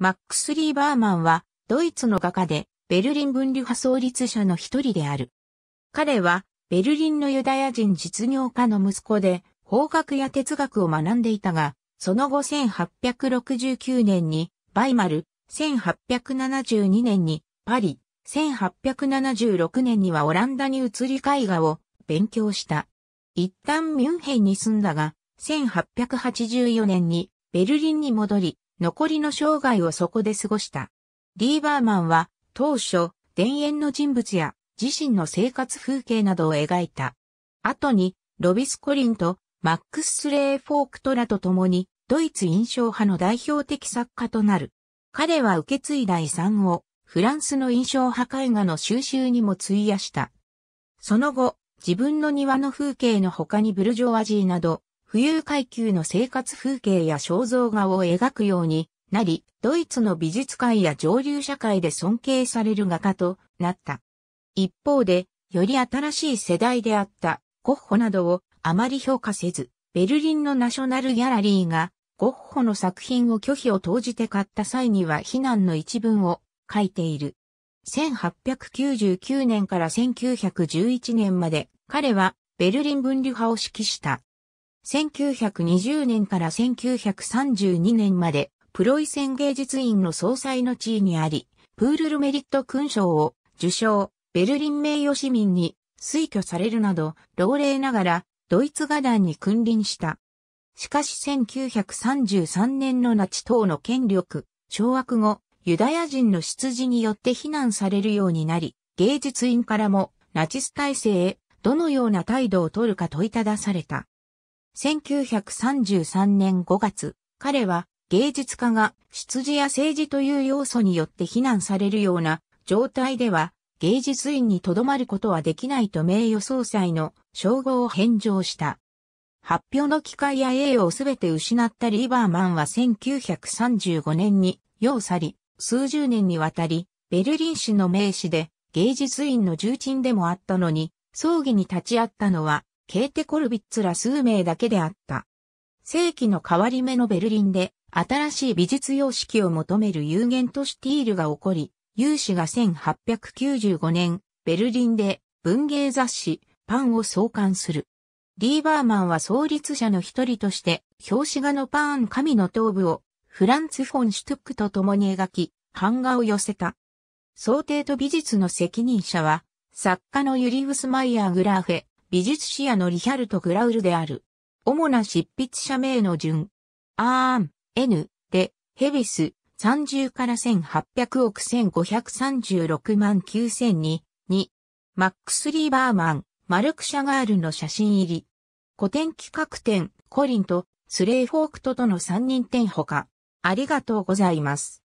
マックス・リー・バーマンは、ドイツの画家で、ベルリン分離派創立者の一人である。彼は、ベルリンのユダヤ人実業家の息子で、法学や哲学を学んでいたが、その後1869年に、バイマル、1872年に、パリ、1876年にはオランダに移り絵画を勉強した。一旦ミュンヘンに住んだが、1884年にベルリンに戻り、残りの生涯をそこで過ごした。リーバーマンは当初、田園の人物や自身の生活風景などを描いた。後に、ロビス・コリンとマックス・スレー・フォークトラと共に、ドイツ印象派の代表的作家となる。彼は受け継いだ遺産を、フランスの印象派絵画の収集にも費やした。その後、自分の庭の風景の他にブルジョワジーなど、富裕階級の生活風景や肖像画を描くようになり、ドイツの美術界や上流社会で尊敬される画家となった。一方で、より新しい世代であったゴッホなどをあまり評価せず、ベルリンのナショナルギャラリーがゴッホの作品を拒否を投じて買った際には非難の一文を書いている。1899年から1911年まで彼はベルリン分離派を指揮した。1920年から1932年まで、プロイセン芸術院の総裁の地位にあり、プールルメリット勲章を受賞、ベルリン名誉市民に推挙されるなど、老齢ながら、ドイツ画壇に君臨した。しかし1933年のナチ党の権力、掌握後、ユダヤ人の出自によって非難されるようになり、芸術院からもナチス体制へどのような態度を取るか問いただされた。1933年5月、彼は芸術家が出自や政治という要素によって非難されるような状態では芸術院に留まることはできないと名誉総裁の称号を返上した。発表の機会や栄誉をすべて失ったリーバーマンは1935年に世を去り、数十年にわたり、ベルリン市の名士で芸術院の重鎮でもあったのに、葬儀に立ち会ったのはケーテ・コルビッツら数名だけであった。世紀の変わり目のベルリンで、新しい美術様式を求める有限都市ティールが起こり、有志が1895年、ベルリンで文芸雑誌、パンを創刊する。リーバーマンは創立者の一人として、表紙画のパン神の頭部をフランツ・フォン・シュトックと共に描き、版画を寄せた。想定と美術の責任者は、作家のユリウス・マイヤー・グラーフェ、美術視野のリヒャルト・グラウルである。主な執筆者名の順。アーン、N、で、ヘビス、30から1800億1536万9002、2、マックス・リーバーマン、マルク・シャガールの写真入り。古典企画展、コリンと、スレイフォークトとの3人展ほか。ありがとうございます。